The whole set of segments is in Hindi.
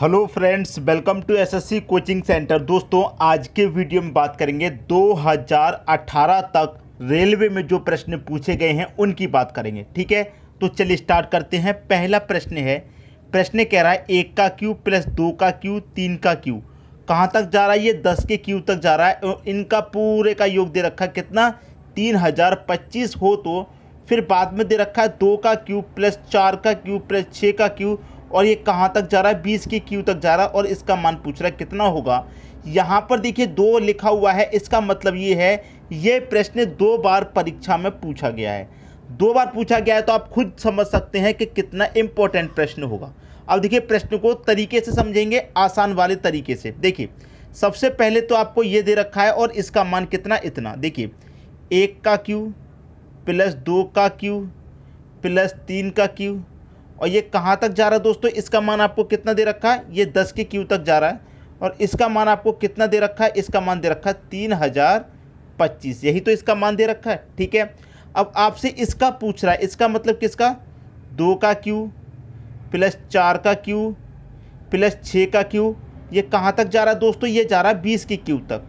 hello friends welcome to SSC coaching centre दोस्तों आज के वीडियो में बात करेंगे 2018 तक रेलवे में जो प्रश्न पूछे गए हैं उनकी बात करेंगे ठीक है तो चलिए स्टार्ट करते हैं पहला प्रश्न है प्रश्न कह रहा है एक का क्यू प्लस दो का क्यू तीन का क्यू कहाँ तक जा रहा है ये दस के क्यू तक जा रहा है इनका पूरे का योग दे रखा है कितना तीन हज़ार पच्चीस हो तो फिर बाद में दे रखा है दो का क्यू प्लस चार का क्यू प्लस छः का क्यू और ये कहाँ तक जा रहा है बीस की क्यू तक जा रहा है और इसका मान पूछ रहा है कितना होगा यहाँ पर देखिए दो लिखा हुआ है इसका मतलब ये है ये प्रश्न दो बार परीक्षा में पूछा गया है दो बार पूछा गया है तो आप खुद समझ सकते हैं कि कितना इम्पोर्टेंट प्रश्न होगा अब देखिए प्रश्न को तरीके से समझेंगे आसान वाले तरीके से देखिए सबसे पहले तो आपको ये दे रखा है और इसका मान कितना इतना देखिए एक का क्यू प्लस दो का क्यू प्लस तीन का क्यू और ये कहाँ तक जा रहा है दोस्तों इसका मान आपको कितना दे रखा है ये दस के क्यू तक जा रहा है और इसका मान आपको कितना दे रखा है इसका मान दे रखा है तीन हज़ार पच्चीस यही तो इसका मान दे रखा है ठीक है अब आपसे इसका पूछ रहा है इसका मतलब किसका दो का क्यू प्लस चार का क्यू प्लस छः का क्यू ये कहाँ तक जा रहा है दोस्तों ये जा रहा है बीस के क्यू तक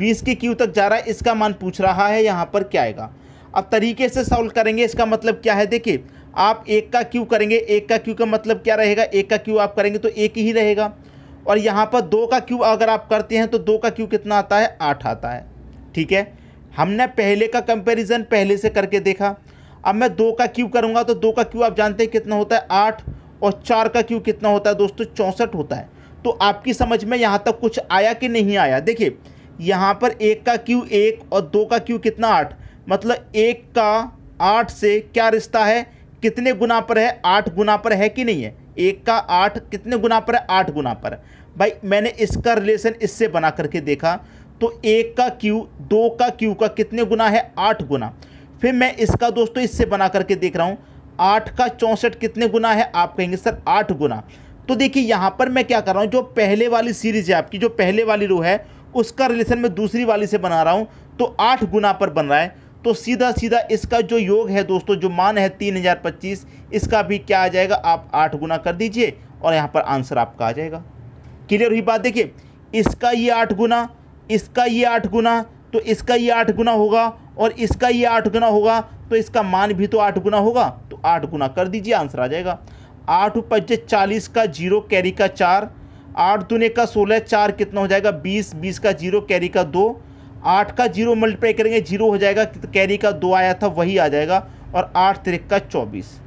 बीस के क्यू तक जा रहा है इसका मान पूछ रहा है यहाँ पर क्या आएगा अब तरीके से सॉल्व करेंगे इसका मतलब क्या है देखिए आप एक का क्यू करेंगे एक का क्यू का मतलब क्या रहेगा एक का क्यू आप करेंगे तो एक ही रहेगा और यहाँ पर दो का क्यू अगर आप करते हैं तो दो का क्यू कितना आता है आठ आता है ठीक है हमने पहले का कंपेरिजन पहले से करके देखा अब मैं दो का क्यू करूँगा तो दो का क्यू आप जानते हैं कितना होता है आठ और चार का क्यू कितना होता है दोस्तों चौंसठ होता है तो आपकी समझ में यहाँ तक कुछ आया कि नहीं आया देखिए यहाँ पर एक का क्यू एक और दो का क्यू कितना आठ मतलब एक का आठ से क्या रिश्ता है कितने गुना पर है आठ गुना पर है कि नहीं है एक का आठ कितने गुना पर है आठ गुना पर भाई मैंने इसका रिलेशन इससे बना करके देखा तो एक का क्यू दो का क्यू का कितने गुना है आठ गुना फिर मैं इसका दोस्तों इससे बना करके देख रहा हूँ आठ का चौंसठ कितने गुना है आप कहेंगे सर आठ गुना तो देखिए यहाँ पर मैं क्या कर रहा हूँ जो पहले वाली सीरीज है आपकी जो पहले वाली रो है उसका रिलेशन मैं दूसरी वाली से बना रहा हूँ तो आठ गुना पर बन रहा है तो सीधा सीधा इसका जो योग है दोस्तों जो मान है तीन हज़ार पच्चीस इसका भी क्या आ जाएगा आप आठ गुना कर दीजिए और यहाँ पर आंसर आपका आ जाएगा क्लियर हुई बात देखिए इसका ये आठ गुना इसका ये आठ गुना तो इसका ये आठ गुना होगा और इसका ये आठ गुना होगा तो इसका मान भी तो आठ गुना होगा तो आठ गुना कर दीजिए आंसर आ जाएगा आठ पच्चे चालीस का जीरो कैरी का चार आठ दुने का सोलह चार कितना हो जाएगा बीस बीस का जीरो कैरी का दो आठ का जीरो मल्टीप्लाई करेंगे जीरो हो जाएगा तो कैरी का दो आया था वही आ जाएगा और आठ तिरक का चौबीस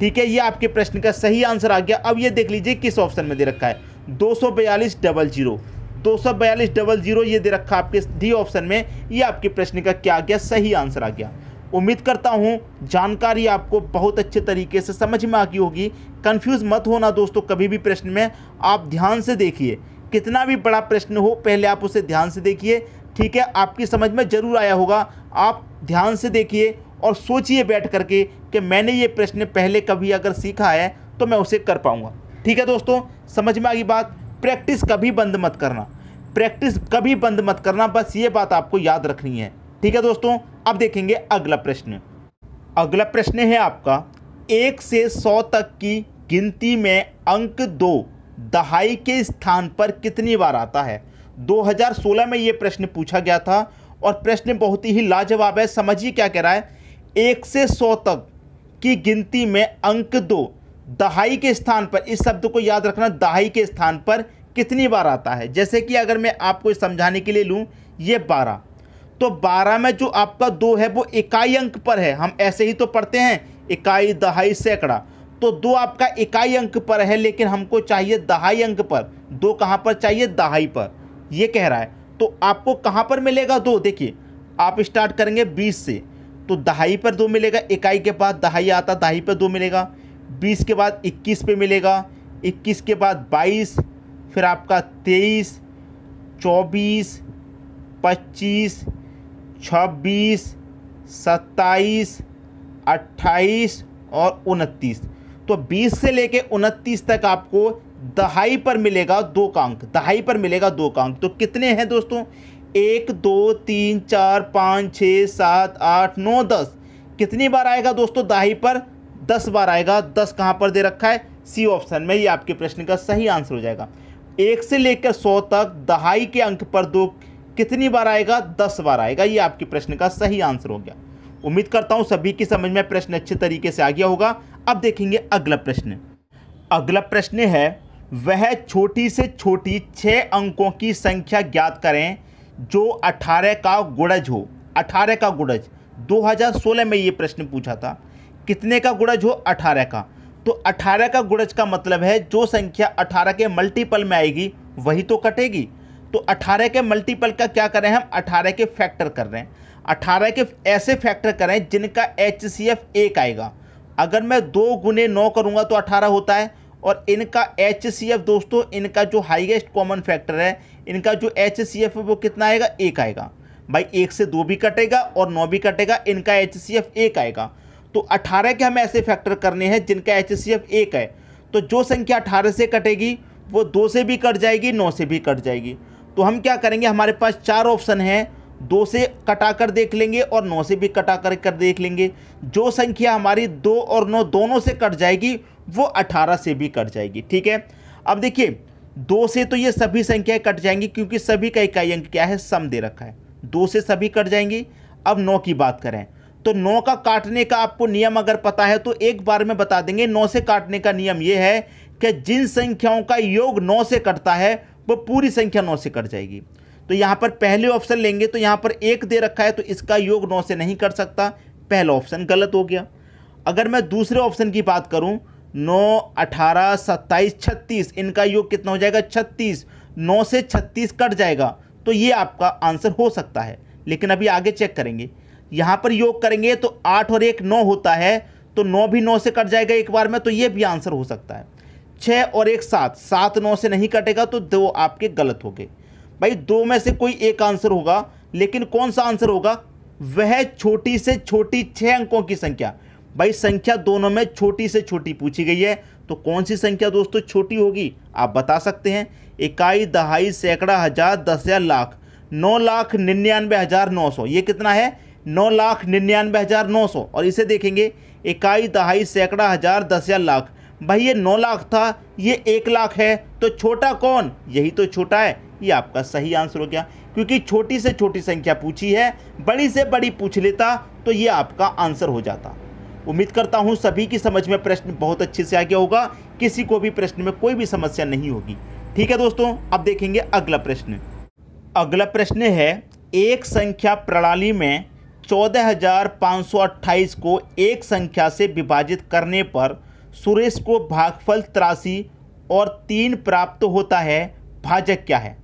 ठीक है ये आपके प्रश्न का सही आंसर आ गया अब ये देख लीजिए किस ऑप्शन में दे रखा है दो सौ बयालीस डबल जीरो दो सौ बयालीस डबल जीरो ये दे रखा आपके डी ऑप्शन में ये आपके प्रश्न का क्या आ गया सही आंसर आ गया उम्मीद करता हूँ जानकारी आपको बहुत अच्छे तरीके से समझ में आ गई होगी कन्फ्यूज मत होना दोस्तों कभी भी प्रश्न में आप ध्यान से देखिए कितना भी बड़ा प्रश्न हो पहले आप उसे ध्यान से देखिए ठीक है आपकी समझ में ज़रूर आया होगा आप ध्यान से देखिए और सोचिए बैठ करके कि मैंने ये प्रश्न पहले कभी अगर सीखा है तो मैं उसे कर पाऊँगा ठीक है दोस्तों समझ में आई बात प्रैक्टिस कभी बंद मत करना प्रैक्टिस कभी बंद मत करना बस ये बात आपको याद रखनी है ठीक है दोस्तों अब देखेंगे अगला प्रश्न अगला प्रश्न है आपका एक से सौ तक की गिनती में अंक दो दहाई के स्थान पर कितनी बार आता है 2016 में ये प्रश्न पूछा गया था और प्रश्न बहुत ही लाजवाब है समझिए क्या कह रहा है एक से सौ तक की गिनती में अंक दो दहाई के स्थान पर इस शब्द को याद रखना दहाई के स्थान पर कितनी बार आता है जैसे कि अगर मैं आपको समझाने के लिए लूँ ये बारह तो बारह में जो आपका दो है वो इकाई अंक पर है हम ऐसे ही तो पढ़ते हैं इकाई दहाई सैकड़ा तो दो आपका इकाई अंक पर है लेकिन हमको चाहिए दहाई अंक पर दो कहाँ पर चाहिए दहाई पर ये कह रहा है तो आपको कहाँ पर मिलेगा दो देखिए आप स्टार्ट करेंगे बीस से तो दहाई पर दो मिलेगा इकाई के बाद दहाई आता दहाई पर दो मिलेगा बीस के बाद इक्कीस पे मिलेगा इक्कीस के बाद बाईस फिर आपका तेईस चौबीस पच्चीस छब्बीस सत्ताईस अट्ठाईस और उनतीस तो बीस से लेके उनतीस तक आपको दहाई पर मिलेगा दो का अंक दहाई पर मिलेगा दो का अंक तो कितने हैं दोस्तों एक दो तीन चार पाँच छः सात आठ नौ दस कितनी बार आएगा दोस्तों दहाई पर दस बार आएगा दस कहाँ पर दे रखा है सी ऑप्शन में ये आपके प्रश्न का सही आंसर हो जाएगा एक से लेकर सौ तक दहाई के अंक पर दो कितनी बार आएगा दस बार आएगा ये आपके प्रश्न का सही आंसर हो गया उम्मीद करता हूँ सभी की समझ में प्रश्न अच्छे तरीके से आ गया होगा अब देखेंगे अगला प्रश्न अगला प्रश्न है वह छोटी से छोटी छः अंकों की संख्या ज्ञात करें जो 18 का गुड़ज हो 18 का गुड़ज 2016 में ये प्रश्न पूछा था कितने का गुड़ज हो 18 का तो 18 का गुड़ज का मतलब है जो संख्या 18 के मल्टीपल में आएगी वही तो कटेगी तो 18 के मल्टीपल का क्या करें हम 18 के फैक्टर कर रहे हैं 18 के ऐसे फैक्टर करें जिनका एच सी एफ एक आएगा अगर मैं दो गुने नौ करूँगा तो अठारह होता है और इनका एच दोस्तों इनका जो हाइएस्ट कॉमन फैक्टर है इनका जो एच है वो कितना आएगा एक आएगा भाई एक से दो भी कटेगा और नौ भी कटेगा इनका एच सी एक आएगा तो अठारह के हमें ऐसे फैक्टर करने हैं जिनका एच सी एक है तो जो संख्या अठारह से कटेगी वो दो से भी कट जाएगी नौ से भी कट जाएगी तो हम क्या करेंगे हमारे पास चार ऑप्शन हैं दो से कटा कर देख लेंगे और नौ से भी कटा कर कर देख लेंगे जो संख्या हमारी दो और नौ दोनों से कट जाएगी वो अठारह से भी कट जाएगी ठीक है अब देखिए दो से तो ये सभी संख्याएं कट जाएंगी क्योंकि सभी का इकाई अंक क्या है सम दे रखा है दो से सभी कट जाएंगी अब नौ की बात करें तो नौ का काटने का आपको नियम अगर पता है तो एक बार में बता देंगे नौ से काटने का नियम यह है कि जिन संख्याओं का योग नौ से कटता है वो पूरी संख्या नौ से कट जाएगी तो यहाँ पर पहले ऑप्शन लेंगे तो यहाँ पर एक दे रखा है तो इसका योग नौ से नहीं कर सकता पहला ऑप्शन गलत हो गया अगर मैं दूसरे ऑप्शन की बात करूँ नौ अठारह सत्ताईस छत्तीस इनका योग कितना हो जाएगा छत्तीस नौ से छत्तीस कट जाएगा तो ये आपका आंसर हो सकता है लेकिन अभी आगे चेक करेंगे यहाँ पर योग करेंगे तो आठ और एक नौ होता है तो नौ भी नौ से कट जाएगा एक बार में तो ये भी आंसर हो सकता है छः और एक सात सात नौ से नहीं कटेगा तो दो आपके गलत हो गए भाई दो में से कोई एक आंसर होगा लेकिन कौन सा आंसर होगा वह छोटी से छोटी छह अंकों की संख्या भाई संख्या दोनों में छोटी से छोटी पूछी गई है तो कौन सी संख्या दोस्तों छोटी होगी आप बता सकते हैं इकाई दहाई सैकड़ा हज़ार दस हज़ार लाख नौ लाख निन्यानवे हज़ार नौ सौ ये कितना है नौ लाख निन्यानवे हज़ार नौ सौ और इसे देखेंगे इकाई दहाई सैकड़ा हज़ार दस हज़ार लाख भाई ये नौ लाख था ये एक लाख है तो छोटा कौन यही तो छोटा है ये आपका सही आंसर हो गया क्योंकि छोटी से छोटी संख्या पूछी है बड़ी से बड़ी पूछ लेता तो ये आपका आंसर हो जाता उम्मीद करता हूँ सभी की समझ में प्रश्न बहुत अच्छे से आ गया होगा किसी को भी प्रश्न में कोई भी समस्या नहीं होगी ठीक है दोस्तों अब देखेंगे अगला प्रश्न अगला प्रश्न है एक संख्या प्रणाली में चौदह को एक संख्या से विभाजित करने पर सुरेश को भागफल त्रासी और तीन प्राप्त होता है भाजक क्या है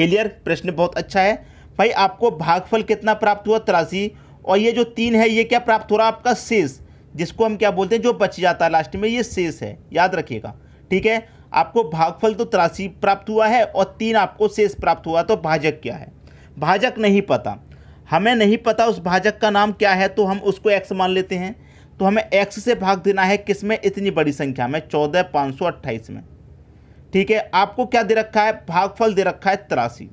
क्लियर प्रश्न बहुत अच्छा है भाई आपको भागफल कितना प्राप्त हुआ तिरासी और ये जो तीन है ये क्या प्राप्त हो रहा है आपका शेष जिसको हम क्या बोलते हैं जो बच जाता है लास्ट में ये शेष है याद रखिएगा ठीक है आपको भागफल तो तिरासी प्राप्त हुआ है और तीन आपको शेष प्राप्त हुआ तो भाजक क्या है भाजक नहीं पता हमें नहीं पता उस भाजक का नाम क्या है तो हम उसको एक्स मान लेते हैं तो हमें एक्स से भाग देना है किस में इतनी बड़ी संख्या में चौदह पाँच सौ अट्ठाईस में ठीक है आपको क्या दे रखा है भागफल दे रखा है तिरासी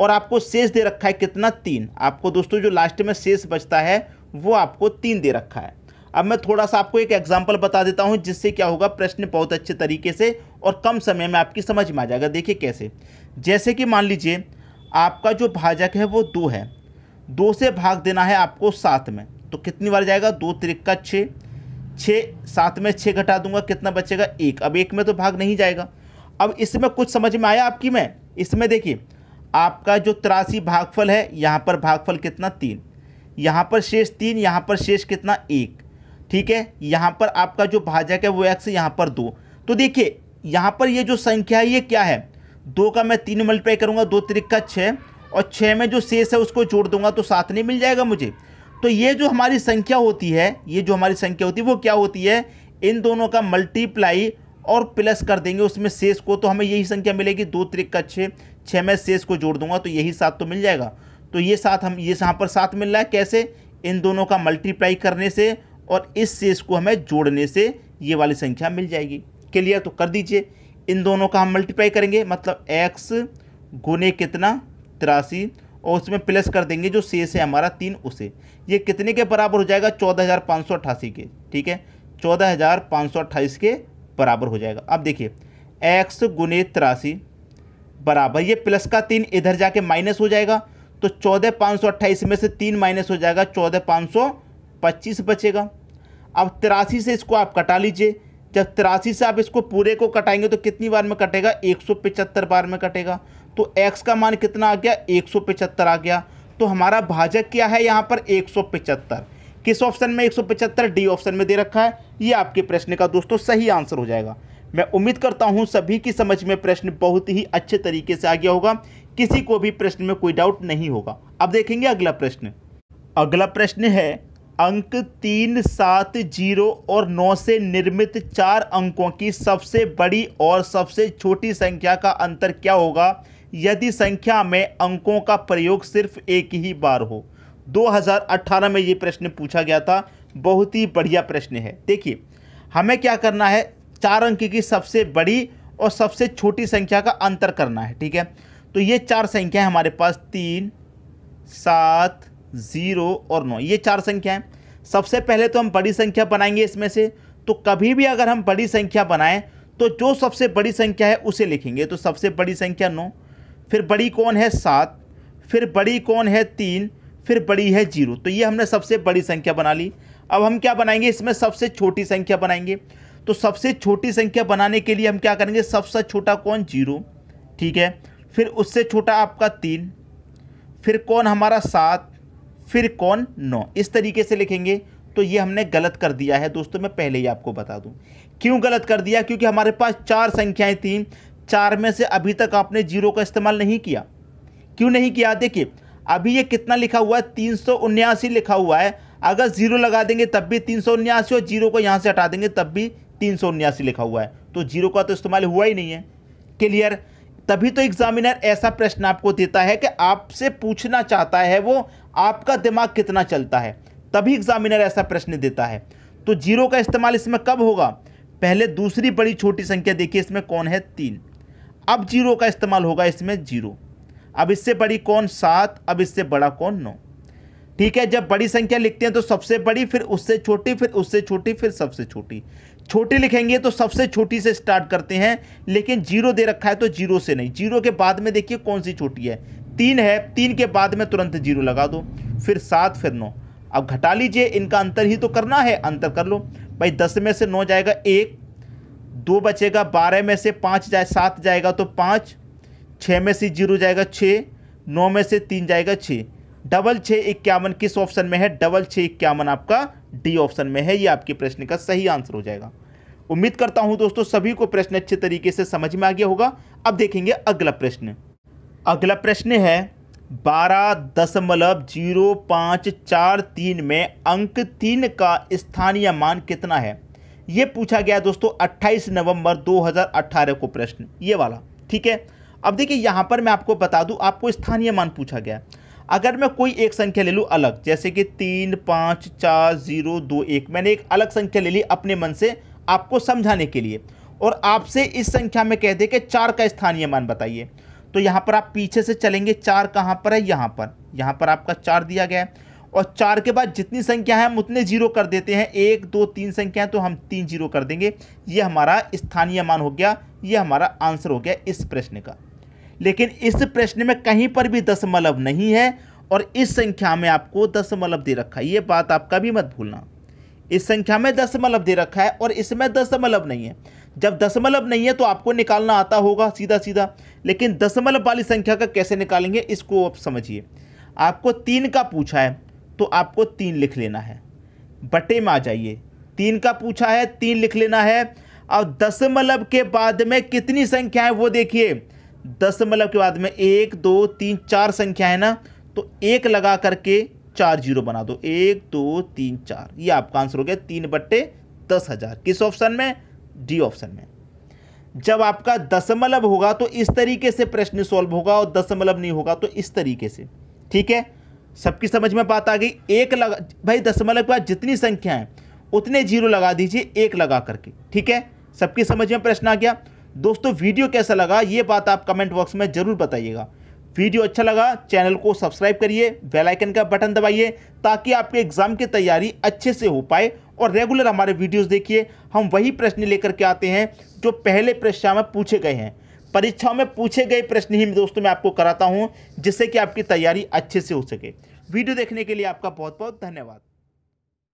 और आपको शेष दे रखा है कितना तीन आपको दोस्तों जो लास्ट में शेष बचता है वो आपको तीन दे रखा है अब मैं थोड़ा सा आपको एक एग्जाम्पल बता देता हूँ जिससे क्या होगा प्रश्न बहुत अच्छे तरीके से और कम समय में आपकी समझ में आ जाएगा देखिए कैसे जैसे कि मान लीजिए आपका जो भाजक है वो दो है दो से भाग देना है आपको सात में तो कितनी बार जाएगा दो त्रिक्का छः छः सात में छः घटा दूंगा कितना बचेगा एक अब एक में तो भाग नहीं जाएगा अब इसमें कुछ समझ में आया आपकी मैं इसमें देखिए आपका जो तिरासी भागफल है यहाँ पर भागफल कितना तीन यहाँ पर शेष तीन यहाँ पर शेष कितना एक ठीक है यहाँ पर आपका जो भाजक है वो एक्स यहाँ पर दो तो देखिए यहाँ पर ये जो संख्या है ये क्या है दो का मैं तीन मल्टीप्लाई करूँगा दो तिरिक का छः और छः में जो शेष है उसको जोड़ दूंगा तो सात नहीं मिल जाएगा मुझे तो ये जो हमारी संख्या होती है ये जो हमारी संख्या होती है वो क्या होती है इन दोनों का मल्टीप्लाई और प्लस कर देंगे उसमें शेष को तो हमें यही संख्या मिलेगी दो त्रिक का छः छः में शेष को जोड़ दूंगा तो यही सात तो मिल जाएगा तो ये सात हम ये यहाँ पर सात मिल रहा है कैसे इन दोनों का मल्टीप्लाई करने से और इस शेष को हमें जोड़ने से ये वाली संख्या मिल जाएगी क्लियर तो कर दीजिए इन दोनों का हम मल्टीप्लाई करेंगे मतलब एक्स गुने कितना तिरासी और उसमें प्लस कर देंगे जो शेष है हमारा तीन उसे ये कितने के बराबर हो जाएगा चौदह हज़ार पाँच सौ अट्ठासी के ठीक है चौदह हज़ार पाँच सौ अट्ठाईस के बराबर हो जाएगा अब देखिए एक्स गुने तिरासी बराबर ये प्लस का तीन इधर जाके माइनस हो जाएगा तो चौदह पाँच सौ अट्ठाईस में से तीन माइनस हो जाएगा चौदह पाँच सौ पच्चीस बचेगा अब तिरासी से इसको आप कटा लीजिए जब तिरासी से आप इसको पूरे को कटाएंगे तो कितनी बार में कटेगा एक बार में कटेगा तो एक्स का मान कितना आ गया एक आ गया तो हमारा भाजक क्या है यहाँ पर एक किस ऑप्शन में एक डी ऑप्शन में दे रखा है ये आपके प्रश्न का दोस्तों सही आंसर हो जाएगा मैं उम्मीद करता हूँ सभी की समझ में प्रश्न बहुत ही अच्छे तरीके से आ गया होगा किसी को भी प्रश्न में कोई डाउट नहीं होगा अब देखेंगे अगला प्रश्न अगला प्रश्न है अंक तीन सात जीरो और नौ से निर्मित चार अंकों की सबसे बड़ी और सबसे छोटी संख्या का अंतर क्या होगा यदि संख्या में अंकों का प्रयोग सिर्फ एक ही बार हो 2018 में ये प्रश्न पूछा गया था बहुत ही बढ़िया प्रश्न है देखिए हमें क्या करना है चार अंक की सबसे बड़ी और सबसे छोटी संख्या का अंतर करना है ठीक है तो ये चार संख्या हमारे पास तीन सात ज़ीरो और नौ ये चार संख्या हैं सबसे पहले तो हम बड़ी संख्या बनाएंगे इसमें से तो कभी भी अगर हम बड़ी संख्या बनाएं तो जो सबसे बड़ी संख्या है उसे लिखेंगे तो सबसे बड़ी संख्या नौ फिर बड़ी कौन है सात फिर बड़ी कौन है तीन फिर बड़ी है जीरो तो ये हमने सबसे बड़ी संख्या बना ली अब हम क्या बनाएंगे इसमें सबसे छोटी संख्या बनाएंगे तो सबसे छोटी संख्या बनाने के लिए हम क्या करेंगे सबसे छोटा कौन जीरो ठीक है फिर उससे छोटा आपका तीन फिर कौन हमारा सात फिर कौन नौ इस तरीके से लिखेंगे तो ये हमने गलत कर दिया है दोस्तों मैं पहले ही आपको बता दूं क्यों गलत कर दिया क्योंकि हमारे पास चार संख्याएं थी चार में से अभी तक आपने जीरो का इस्तेमाल नहीं किया क्यों नहीं किया देखिए अभी ये कितना लिखा हुआ है तीन लिखा हुआ है अगर जीरो लगा देंगे तब भी तीन और जीरो को यहाँ से हटा देंगे तब भी तीन लिखा हुआ है तो जीरो का तो इस्तेमाल हुआ ही नहीं है क्लियर तभी तो एग्जामिनर ऐसा प्रश्न आपको देता है कि आपसे पूछना चाहता है वो आपका दिमाग कितना चलता है तभी एग्जामिनर ऐसा प्रश्न देता है तो जीरो का इस्तेमाल इसमें कब होगा पहले दूसरी बड़ी छोटी संख्या देखिए इसमें कौन है तीन अब जीरो का इस्तेमाल होगा इसमें जीरो अब इससे बड़ी कौन सात अब इससे बड़ा कौन नौ ठीक है जब बड़ी संख्या लिखते हैं तो सबसे बड़ी फिर उससे छोटी फिर उससे छोटी फिर सबसे छोटी छोटी लिखेंगे तो सबसे छोटी से स्टार्ट करते हैं लेकिन जीरो दे रखा है तो जीरो से नहीं जीरो के बाद में देखिए कौन सी छोटी है तीन है तीन के बाद में तुरंत जीरो लगा दो फिर सात फिर नौ अब घटा लीजिए इनका अंतर ही तो करना है अंतर कर लो भाई दस में से नौ जाएगा एक दो बचेगा बारह में से पाँच जाए सात जाएगा तो पाँच छः में से जीरो जाएगा छः नौ में से तीन जाएगा छः डबल छः इक्यावन किस ऑप्शन में है डबल छः इक्यावन आपका डी ऑप्शन में है ये आपके प्रश्न का सही आंसर हो जाएगा उम्मीद करता हूँ दोस्तों सभी को प्रश्न अच्छे तरीके से समझ में आ गया होगा अब देखेंगे अगला प्रश्न अगला प्रश्न है बारह दशमलव जीरो पाँच चार तीन में अंक तीन का स्थानीय मान कितना है ये पूछा गया दोस्तों अट्ठाईस नवंबर अट्ठारह को प्रश्न ये वाला ठीक है अब देखिए यहाँ पर मैं आपको बता दूँ आपको स्थानीय मान पूछा गया अगर मैं कोई एक संख्या ले लूँ अलग जैसे कि तीन पाँच चार जीरो दो एक मैंने एक अलग संख्या ले ली अपने मन से आपको समझाने के लिए और आपसे इस संख्या में कह दे कि चार का स्थानीय मान बताइए तो यहाँ पर आप पीछे से चलेंगे चार कहाँ पर है यहाँ पर यहाँ पर आपका चार दिया गया है और चार के बाद जितनी संख्या है हम उतने जीरो कर देते हैं एक दो तीन संख्या तो हम तीन जीरो कर देंगे ये हमारा स्थानीय मान हो गया ये हमारा आंसर हो गया इस प्रश्न का लेकिन इस प्रश्न में कहीं पर भी दशमलव नहीं है और इस संख्या में आपको दशमलव दे रखा है ये बात आप कभी मत भूलना इस संख्या में दशमलव दे रखा है और इसमें दशमलव नहीं है जब दशमलव नहीं है तो आपको निकालना आता होगा सीधा सीधा लेकिन दशमलव वाली संख्या का कैसे निकालेंगे इसको आप समझिए आपको तीन का पूछा है तो आपको तीन लिख लेना है बटे में आ जाइए तीन का पूछा है तीन लिख लेना है और दशमलव के बाद में कितनी संख्या है वो देखिए दशमलव के बाद में एक दो तीन चार संख्या है ना तो एक लगा करके चार जीरो बना दो एक दो तीन चार ये आपका आंसर हो गया तीन बट्टे दस हज़ार किस ऑप्शन में डी ऑप्शन में जब आपका दशमलव होगा तो इस तरीके से प्रश्न सॉल्व होगा और दशमलव नहीं होगा तो इस तरीके से ठीक है सबकी समझ में बात आ गई एक लगा भाई दशमलव के बाद जितनी संख्या है उतने जीरो लगा दीजिए एक लगा करके ठीक है सबकी समझ में प्रश्न आ गया दोस्तों वीडियो कैसा लगा ये बात आप कमेंट बॉक्स में ज़रूर बताइएगा वीडियो अच्छा लगा चैनल को सब्सक्राइब करिए बेल आइकन का बटन दबाइए ताकि आपके एग्जाम की तैयारी अच्छे से हो पाए और रेगुलर हमारे वीडियोस देखिए हम वही प्रश्न लेकर के आते हैं जो पहले परीक्षा में पूछे गए हैं परीक्षाओं में पूछे गए प्रश्न ही दोस्तों मैं आपको कराता हूँ जिससे कि आपकी तैयारी अच्छे से हो सके वीडियो देखने के लिए आपका बहुत बहुत धन्यवाद